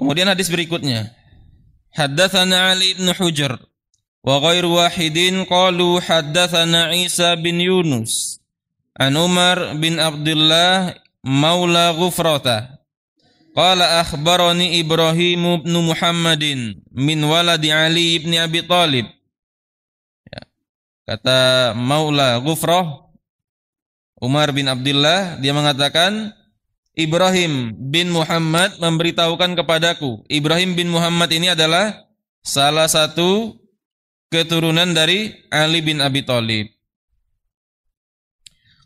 Kemudian hadis berikutnya. Haddatsana Ali bin Hujr wa ghair wahidin qalu haddatsana Isa bin Yunus an Umar bin Abdullah maula Ghufrata qala akhbarani Ibrahim bin Muhammadin min waladi Ali bin Abi Talib ya. kata maula Ghufrah Umar bin Abdullah dia mengatakan Ibrahim bin Muhammad memberitahukan kepadaku. Ibrahim bin Muhammad ini adalah salah satu keturunan dari Ali bin Abi Thalib.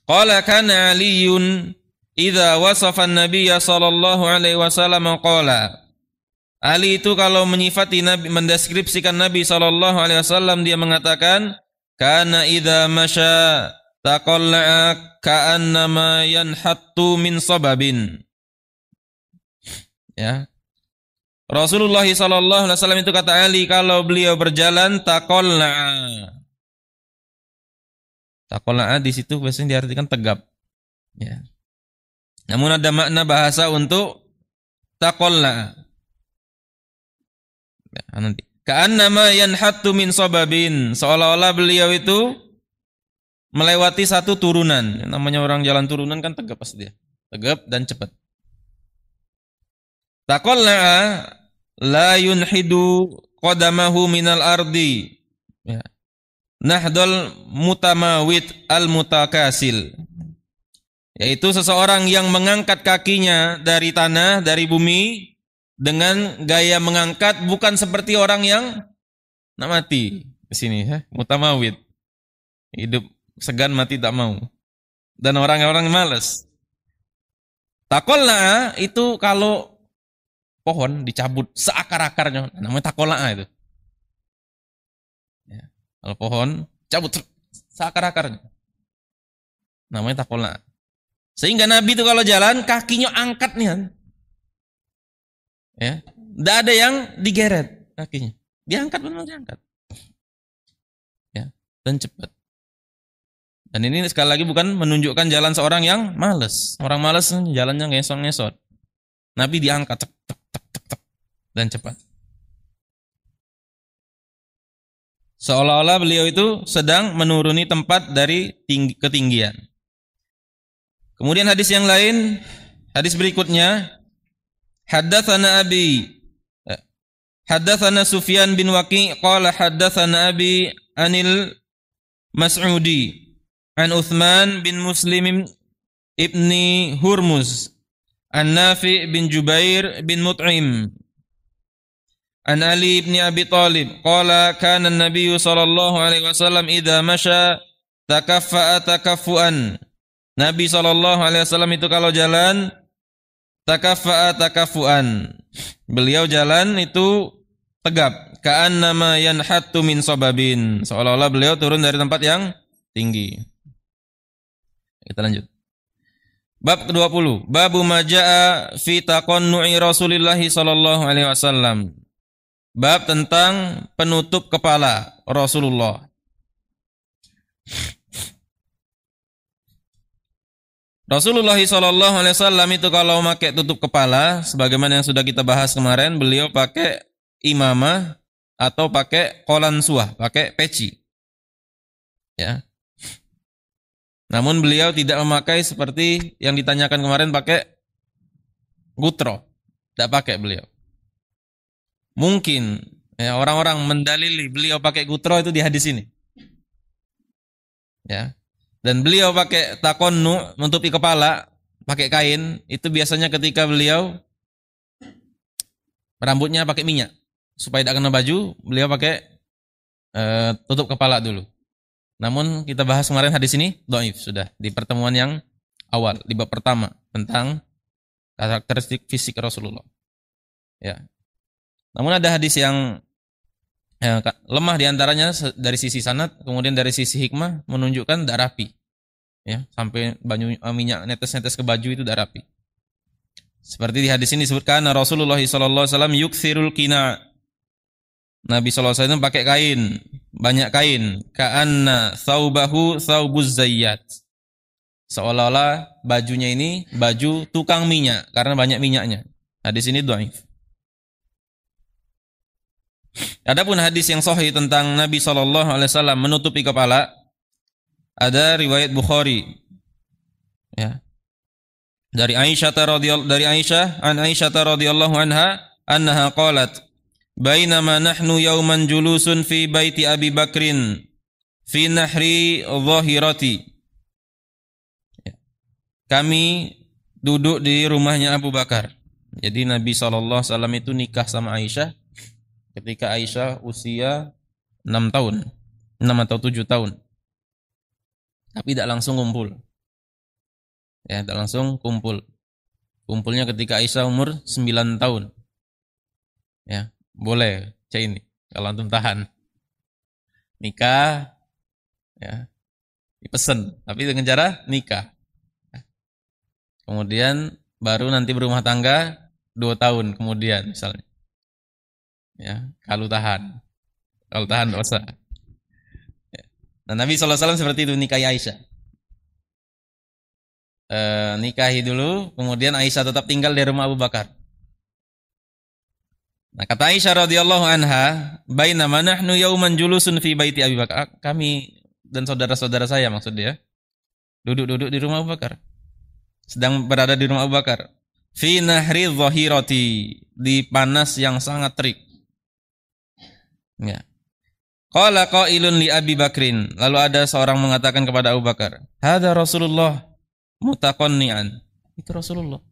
Qala kana Aliun idza wasafa an-nabiy sallallahu alaihi wasallam qala Ali itu kalau menyifati Nabi mendeskripsikan Nabi sallallahu alaihi wasallam dia mengatakan kana idza masya taqalla'a ka'annama yanhattu min sababin. Ya. Rasulullah sallallahu alaihi wasallam itu kata Ali kalau beliau berjalan taqalla'a. Taqalla'a di situ biasanya diartikan tegap. Ya. Namun ada makna bahasa untuk taqalla'a. Ya, nanti. Ka'annama yanhattu min sababin. Seolah-olah beliau itu melewati satu turunan. namanya orang jalan turunan kan tegap pasti dia. Tegap dan cepat. Taqalla'a la yunhidu qadamahu minal ardi. Ya. nahdol mutamawit al mutakasil. Yaitu seseorang yang mengangkat kakinya dari tanah, dari bumi dengan gaya mengangkat bukan seperti orang yang nak mati di sini ya, mutamawit. Hidup segan mati tak mau. Dan orang-orang malas. Takola itu kalau pohon dicabut seakar-akarnya, namanya takola itu. Ya. Kalau pohon cabut seakar-akarnya, namanya takola. Sehingga Nabi itu kalau jalan kakinya angkat nih, ya, tidak ada yang digeret kakinya, diangkat benar diangkat, ya, dan cepat. Dan ini sekali lagi bukan menunjukkan jalan seorang yang males. Orang males jalannya ngesot-ngesot. Nabi diangkat tek, tek, tek, tek, tek, dan cepat. Seolah-olah beliau itu sedang menuruni tempat dari tinggi, ketinggian. Kemudian hadis yang lain, hadis berikutnya, Haddathana Abi eh, Haddathana Sufyan bin Waqi qala haddathana Abi anil Mas'udi an Uthman bin Muslim ibni Hurmuz an Nafi bin Jubair bin Mut'im an Ali ibn Abi Talib qala kana an sallallahu alaihi wasallam idza masya takaffa'a takaffuan Nabi sallallahu alaihi wasallam itu kalau jalan takaffa'a takaffuan beliau jalan itu tegap ka'annama yanhattu min sababin seolah-olah beliau turun dari tempat yang tinggi kita lanjut. Bab ke-20. Babu majaa fi taqannu'i Rasulillah sallallahu alaihi wasallam. Bab tentang penutup kepala Rasulullah. Rasulullah sallallahu alaihi wasallam itu kalau pakai tutup kepala sebagaimana yang sudah kita bahas kemarin, beliau pakai imamah atau pakai kolan pakai peci. Ya. Namun beliau tidak memakai seperti yang ditanyakan kemarin pakai gutro. Tidak pakai beliau. Mungkin ya, orang-orang mendalili beliau pakai gutro itu di hadis ini. Ya. Dan beliau pakai takonu menutupi kepala, pakai kain, itu biasanya ketika beliau rambutnya pakai minyak supaya tidak kena baju, beliau pakai uh, tutup kepala dulu. Namun kita bahas kemarin hadis ini doif sudah di pertemuan yang awal di bab pertama tentang karakteristik fisik Rasulullah. Ya. Namun ada hadis yang ya, lemah diantaranya dari sisi sanat, kemudian dari sisi hikmah menunjukkan tidak rapi. Ya, sampai banyu, eh, minyak netes-netes ke baju itu tidak rapi. Seperti di hadis ini disebutkan Rasulullah SAW yuk sirul kina. Nabi SAW pakai kain banyak kain ka'anna saubahu saubuz zayyat seolah-olah bajunya ini baju tukang minyak karena banyak minyaknya hadis ini dhaif Adapun hadis yang sahih tentang Nabi Shallallahu alaihi wasallam menutupi kepala ada riwayat Bukhari ya dari Aisyah radhiyallahu dari Aisyah an Aisyah radhiyallahu anha annaha qalat bainama nahnu yauman julusun fi baiti Abi Bakrin fi nahri zahirati ya. kami duduk di rumahnya Abu Bakar jadi Nabi SAW itu nikah sama Aisyah ketika Aisyah usia 6 tahun 6 atau 7 tahun tapi tidak langsung kumpul ya tidak langsung kumpul kumpulnya ketika Aisyah umur 9 tahun ya boleh cek ini kalau antum tahan. Nikah ya. Dipesen, tapi dengan cara nikah. Kemudian baru nanti berumah tangga dua tahun kemudian misalnya. Ya, kalau tahan. Kalau tahan dosa. Ya. Nah, Nabi SAW seperti itu nikahi Aisyah. E, nikahi dulu, kemudian Aisyah tetap tinggal di rumah Abu Bakar. Nah, kata Aisyah radhiyallahu anha, "Bainama nahnu yauman julusun fi baiti Abi Bakar." Ah, kami dan saudara-saudara saya maksudnya duduk-duduk di rumah Abu Bakar. Sedang berada di rumah Abu Bakar. Fi nahri dhahirati, di panas yang sangat terik. Ya. Qala qailun li Abi Bakrin. Lalu ada seorang mengatakan kepada Abu Bakar, "Hadza Rasulullah mutaqannian." Itu Rasulullah.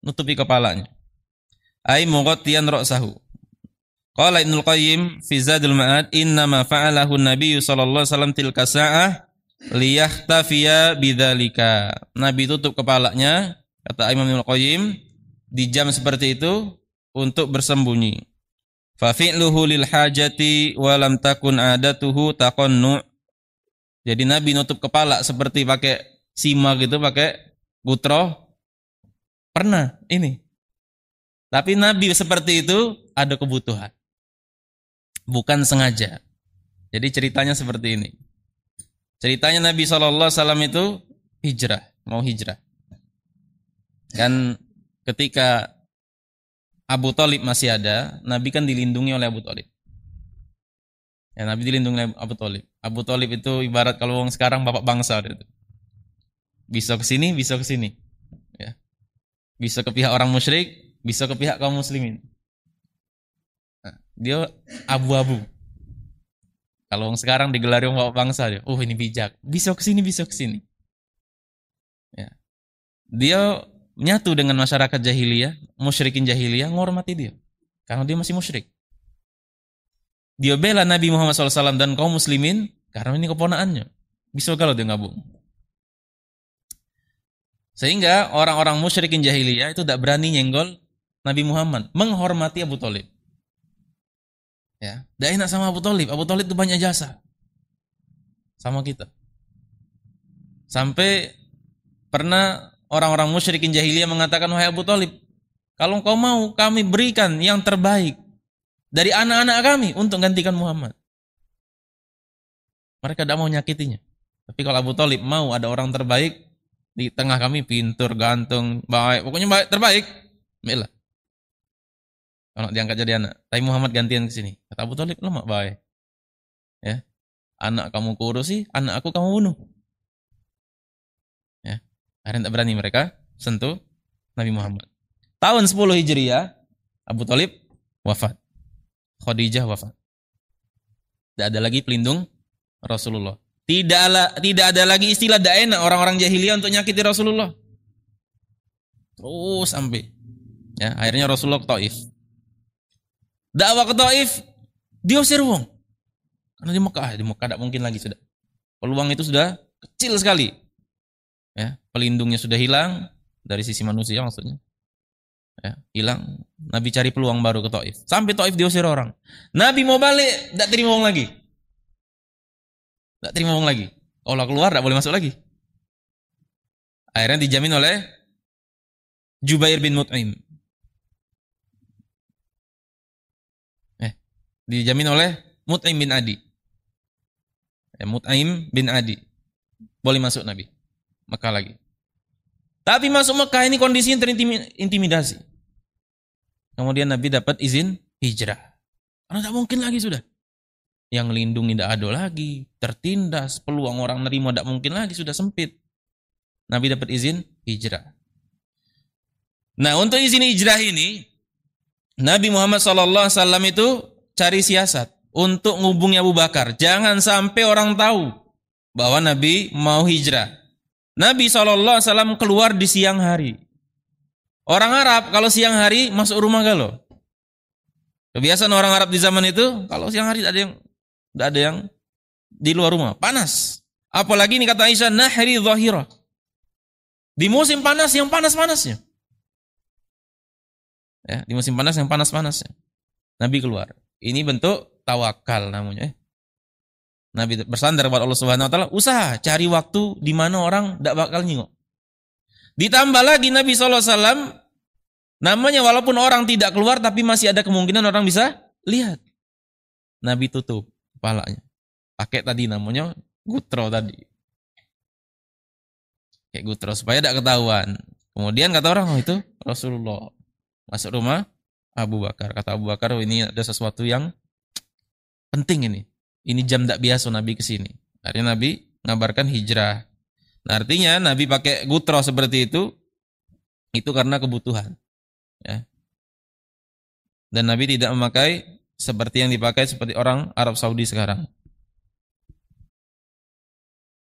Nutupi kepalanya ay mughattiyan ra'sahu. Qala ibnul Qayyim fi Zadul Ma'ad ma fa'alahu nabiyyu sallallahu alaihi wasallam tilka sa'ah liyahtafiya bidzalika. Nabi tutup kepalanya kata Imam ibnul Qayyim di jam seperti itu untuk bersembunyi. Fa fi'luhu lil hajati wa lam takun adatuhu taqannu. Jadi Nabi nutup kepala seperti pakai sima gitu, pakai gutro. Pernah ini tapi Nabi seperti itu ada kebutuhan. Bukan sengaja. Jadi ceritanya seperti ini. Ceritanya Nabi Shallallahu Alaihi itu hijrah, mau hijrah. Dan ketika Abu Talib masih ada, Nabi kan dilindungi oleh Abu Talib. Ya, Nabi dilindungi oleh Abu Talib. Abu Talib itu ibarat kalau orang sekarang bapak bangsa itu. Bisa ke sini, bisa ke sini. Ya. Bisa ke pihak orang musyrik, bisa ke pihak kaum muslimin nah, dia abu-abu kalau sekarang digelari bapak bangsa dia oh ini bijak bisa ke sini bisa ke sini ya dia menyatu dengan masyarakat jahiliyah musyrikin jahiliyah menghormati dia karena dia masih musyrik dia bela Nabi Muhammad SAW dan kaum muslimin karena ini keponaannya bisa kalau dia gabung sehingga orang-orang musyrikin jahiliyah itu tidak berani nyenggol Nabi Muhammad menghormati Abu Talib. Ya, dia enak sama Abu Talib. Abu Talib itu banyak jasa sama kita. Sampai pernah orang-orang musyrikin jahiliyah mengatakan wahai Abu Talib, kalau engkau mau kami berikan yang terbaik dari anak-anak kami untuk gantikan Muhammad. Mereka tidak mau nyakitinya. Tapi kalau Abu Talib mau ada orang terbaik di tengah kami, pintur, gantung, baik, pokoknya baik, terbaik, Baiklah kalau diangkat jadi anak. Tapi Muhammad gantian ke sini. Kata Abu Talib, lemak baik. Ya. Anak kamu kurus sih anak aku kamu bunuh. Ya. Akhirnya tak berani mereka sentuh Nabi Muhammad. Tahun 10 Hijriah, Abu Talib wafat. Khadijah wafat. Tidak ada lagi pelindung Rasulullah. Tidak ada, tidak ada lagi istilah daena orang-orang jahiliyah untuk nyakiti Rasulullah. Terus sampai. Ya, akhirnya Rasulullah ke Taif dakwah ke Taif diusir wong. Karena di Mekah, di Mekah tidak mungkin lagi sudah. Peluang itu sudah kecil sekali. Ya, pelindungnya sudah hilang dari sisi manusia maksudnya. Ya, hilang. Nabi cari peluang baru ke Taif. Sampai Taif diusir orang. Nabi mau balik, tidak terima wong lagi. Tidak terima wong lagi. Kalau keluar tidak boleh masuk lagi. Akhirnya dijamin oleh Jubair bin Mut'im. dijamin oleh Mut'im bin Adi. Ya, Mut'im bin Adi. Boleh masuk Nabi. Mekah lagi. Tapi masuk Mekah ini kondisinya terintimidasi. Kemudian Nabi dapat izin hijrah. Karena tidak mungkin lagi sudah. Yang lindung tidak ada lagi. Tertindas, peluang orang nerima tidak mungkin lagi. Sudah sempit. Nabi dapat izin hijrah. Nah untuk izin hijrah ini, Nabi Muhammad SAW itu cari siasat untuk ngubungi Abu Bakar. Jangan sampai orang tahu bahwa Nabi mau hijrah. Nabi SAW keluar di siang hari. Orang Arab kalau siang hari masuk rumah galau. Kebiasaan orang Arab di zaman itu kalau siang hari tidak ada yang tidak ada yang di luar rumah, panas. Apalagi ini kata Aisyah nahri zahira. Di musim panas yang panas-panasnya. Ya, di musim panas yang panas-panasnya. Nabi keluar. Ini bentuk tawakal namanya. Nabi bersandar kepada Allah Subhanahu wa taala, usaha cari waktu di mana orang tidak bakal nyingok. Ditambah lagi Nabi sallallahu alaihi wasallam namanya walaupun orang tidak keluar tapi masih ada kemungkinan orang bisa lihat. Nabi tutup kepalanya. Pakai tadi namanya gutro tadi. Kayak gutro supaya tidak ketahuan. Kemudian kata orang, oh, itu Rasulullah. Masuk rumah, Abu Bakar. Kata Abu Bakar, ini ada sesuatu yang penting ini. Ini jam tak biasa Nabi ke sini. Akhirnya Nabi mengabarkan hijrah. Nah, artinya Nabi pakai gutro seperti itu, itu karena kebutuhan. Ya. Dan Nabi tidak memakai seperti yang dipakai seperti orang Arab Saudi sekarang.